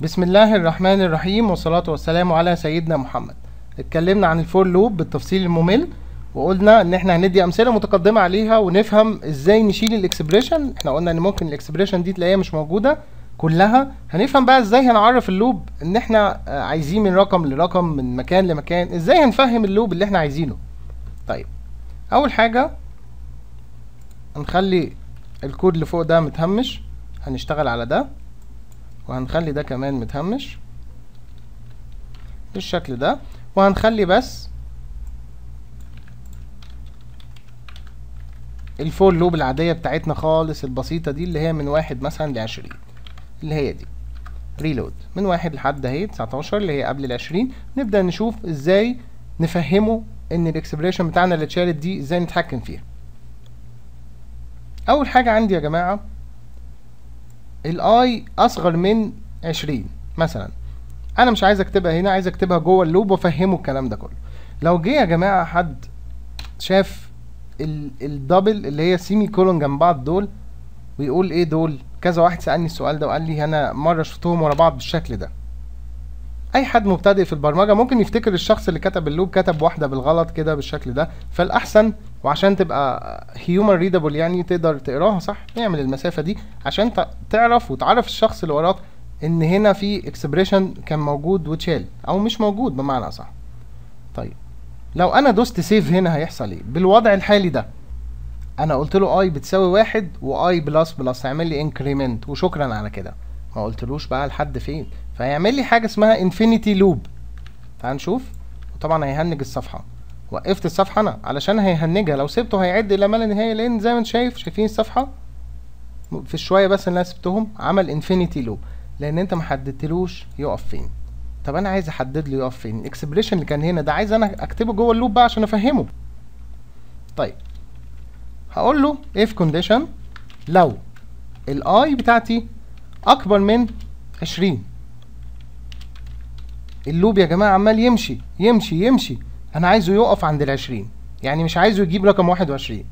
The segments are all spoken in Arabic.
بسم الله الرحمن الرحيم والصلاة والسلام على سيدنا محمد اتكلمنا عن الفور لوب بالتفصيل الممل وقلنا ان احنا هندي امثله متقدمه عليها ونفهم ازاي نشيل الاكسبريشن احنا قلنا ان ممكن الاكسبريشن دي تلاقيها مش موجوده كلها هنفهم بقى ازاي هنعرف اللوب ان احنا عايزين من رقم لرقم من مكان لمكان ازاي هنفهم اللوب اللي احنا عايزينه طيب اول حاجه هنخلي الكود اللي فوق ده متهمش هنشتغل على ده وهنخلي ده كمان متهمش بالشكل ده وهنخلي بس الفول لوب العادية بتاعتنا خالص البسيطة دي اللي هي من واحد مثلا لعشرين اللي هي دي ريلود من واحد لحد اهي 19 اللي هي قبل العشرين نبدأ نشوف ازاي نفهمه ان الاكسبريشن بتاعنا اللي اتشالت دي ازاي نتحكم فيها اول حاجة عندي يا جماعة الاي اصغر من 20 مثلا انا مش عايز اكتبها هنا عايز اكتبها جوه اللوب وافهمه الكلام ده كله لو جه يا جماعه حد شاف الدبل اللي هي سيمي كولون جنب بعض دول ويقول ايه دول كذا واحد سالني السؤال ده وقال لي انا مره شفتهم ورا بعض بالشكل ده اي حد مبتدئ في البرمجه ممكن يفتكر الشخص اللي كتب اللوب كتب واحده بالغلط كده بالشكل ده فالاحسن وعشان تبقى هيومن ريدبل يعني تقدر تقراها صح تعمل المسافه دي عشان تعرف وتعرف الشخص اللي وراك ان هنا في اكسبريشن كان موجود واتشال او مش موجود بمعنى صح طيب لو انا دوست سيف هنا هيحصل ايه بالوضع الحالي ده انا قلت له اي بتساوي واحد واي بلس بلس هيعمل لي انكريمنت وشكرا على كده ما قلتلوش بقى لحد فين فهيعمل لي حاجه اسمها انفينيتي لوب تعال نشوف وطبعا هيهنج الصفحه وقفت الصفحه انا علشان هيهنجها لو سبته هيعد الى ما لا نهايه لان زي ما انت شايف شايفين الصفحه في الشويه بس اللي انا سبتهم عمل انفينيتي لوب لان انت ما حددتلوش يقف فين طب انا عايز احدد له يقف فين الاكسبريشن اللي كان هنا ده عايز انا اكتبه جوه اللوب بقى عشان افهمه طيب هقول له اف كونديشن لو الاي بتاعتي اكبر من 20 اللوب يا جماعه عمال يمشي يمشي يمشي انا عايزه يقف عند ال 20 يعني مش عايزه يجيب رقم 21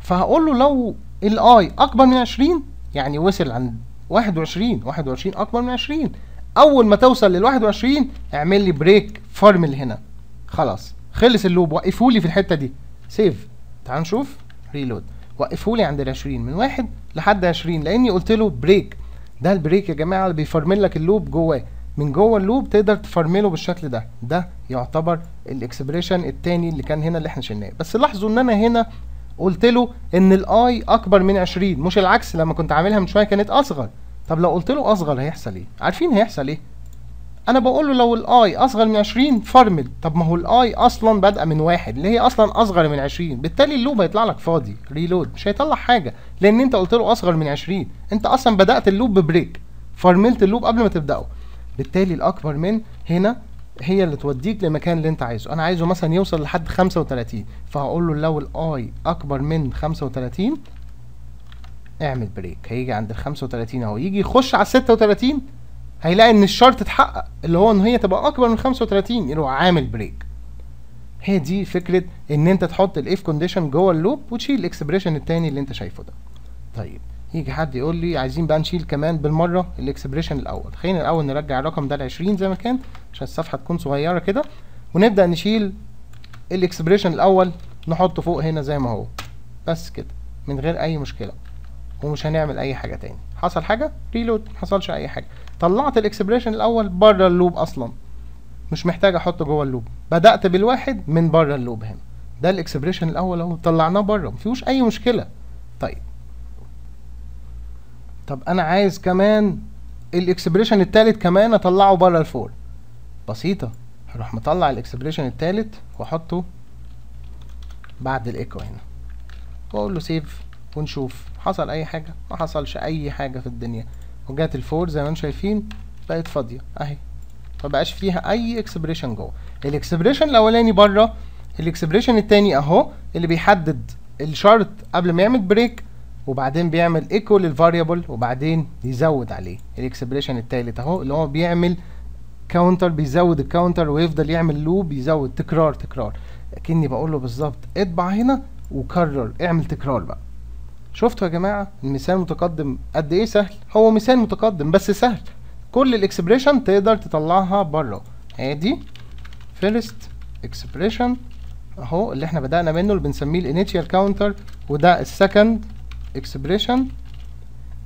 فهقول له لو الاي اكبر من 20 يعني وصل عند 21 21 اكبر من 20 اول ما توصل لل 21 اعمل لي بريك فورمل هنا خلاص خلص اللوب وقفوا لي في الحته دي سيف تعال نشوف ريلود وقفوا لي عند ال 20 من 1 لحد 20 لاني قلت له بريك ده البريك يا جماعه اللي بيفرمل لك اللوب جواه من جوه اللوب تقدر تفرمله بالشكل ده ده يعتبر الاكسبريشن التاني اللي كان هنا اللي احنا شلناه بس لاحظوا ان انا هنا قلت له ان الاي اكبر من 20 مش العكس لما كنت عاملها من شويه كانت اصغر طب لو قلت له اصغر هيحصل ايه عارفين هيحصل ايه انا بقول له لو الاي اصغر من 20 فرمل طب ما هو الاي اصلا بادئه من واحد اللي هي اصلا اصغر من 20 بالتالي اللوب هيطلع لك فاضي ريلود مش هيطلع حاجه لان انت قلت له اصغر من 20 انت اصلا بدات اللوب ببريك فرملت اللوب قبل ما تبداه بالتالي الاكبر من هنا هي اللي توديك للمكان اللي انت عايزه انا عايزه مثلا يوصل لحد 35 فهقول له لو الاي اكبر من 35 اعمل بريك هيجي عند ال 35 اهو يجي يخش على ال 36 هيلاقي ان الشرط اتحقق اللي هو ان هي تبقى اكبر من 35 يروح عامل بريك هي دي فكره ان انت تحط الاف كونديشن جوه اللوب وتشيل الاكسبريشن الثاني اللي انت شايفه ده طيب يجي حد يقول لي عايزين بقى نشيل كمان بالمره الاكسبريشن الاول خلينا الاول نرجع الرقم ده ل 20 زي ما كان عشان الصفحه تكون صغيره كده ونبدا نشيل الاكسبريشن الاول نحطه فوق هنا زي ما هو بس كده من غير اي مشكله ومش هنعمل اي حاجه تاني حصل حاجه ريلود محصلش اي حاجه طلعت الاكسبريشن الاول بره اللوب اصلا مش محتاج احطه جوه اللوب بدات بالواحد من بره اللوب هنا ده الاكسبريشن الاول اهو طلعناه بره ما فيهوش اي مشكله طيب طب انا عايز كمان الاكسبريشن التالت كمان اطلعه بره الفور بسيطه هروح مطلع الاكسبريشن التالت واحطه بعد الايكو هنا واقول له سيف ونشوف حصل اي حاجة ما حصلش اي حاجة في الدنيا وجات الفور زي ما انتم شايفين بقت فاضية اهي ما بقاش فيها اي اكسبريشن جوه الاكسبريشن الاولاني بره الاكسبريشن التاني اهو اللي بيحدد الشرط قبل ما يعمل بريك وبعدين بيعمل ايكو للفاريبل وبعدين يزود عليه الاكسبريشن التالت اهو اللي هو بيعمل كاونتر بيزود الكاونتر ويفضل يعمل لوب يزود تكرار تكرار كأني بقول له بالظبط اطبع هنا وكرر اعمل تكرار بقى شفتوا يا جماعه المثال المتقدم قد ايه سهل هو مثال متقدم بس سهل كل الاكسبريشن تقدر تطلعها بره ادي فيرست اكسبريشن اهو اللي احنا بدانا منه اللي بنسميه الانيشال كاونتر وده السكند اكسبريشن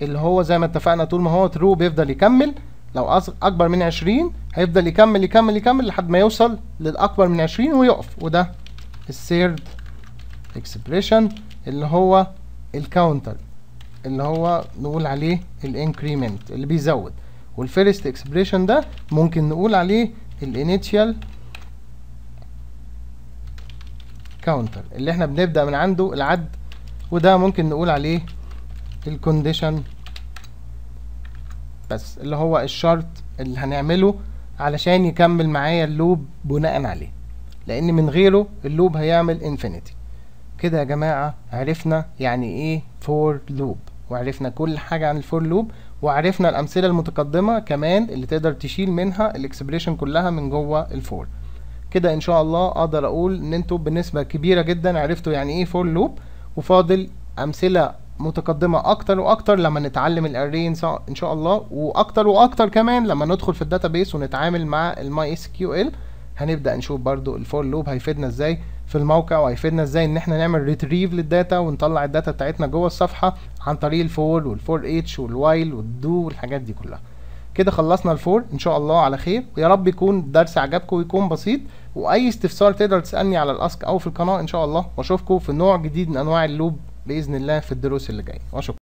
اللي هو زي ما اتفقنا طول ما هو ترو بيفضل يكمل لو اكبر من 20 هيفضل يكمل يكمل يكمل لحد ما يوصل للاكبر من 20 ويقف وده الثيرد اكسبريشن اللي هو الكاونتر اللي هو نقول عليه الانكريمنت اللي بيزود والفيرست اكسبريشن ده ممكن نقول عليه الانيتشال كاونتر اللي احنا بنبدا من عنده العد وده ممكن نقول عليه الكونديشن بس اللي هو الشرط اللي هنعمله علشان يكمل معايا اللوب بناء عليه لان من غيره اللوب هيعمل انفينيتي كده يا جماعة عرفنا يعني ايه فور لوب وعرفنا كل حاجة عن الفور لوب وعرفنا الأمثلة المتقدمة كمان اللي تقدر تشيل منها الاكسبريشن كلها من جوه الفور كده ان شاء الله اقدر اقول ان انتوا بنسبة كبيرة جدا عرفتوا يعني ايه فور لوب وفاضل أمثلة متقدمة اكتر واكتر لما نتعلم الاري ان شاء الله واكتر واكتر كمان لما ندخل في الداتابيس ونتعامل مع الماي اس كيو ال هنبدأ نشوف برضو الفور لوب هيفيدنا ازاي في الموقع وهيفيدنا ازاي ان احنا نعمل ريتريف للداتا ونطلع الداتا بتاعتنا جوه الصفحه عن طريق الفور والفور اتش والوايل والدو والحاجات دي كلها كده خلصنا الفور ان شاء الله على خير ويا رب يكون الدرس عجبكم ويكون بسيط واي استفسار تقدر تسالني على الاسك او في القناه ان شاء الله واشوفكم في نوع جديد من انواع اللوب باذن الله في الدروس اللي جايه واشوفكم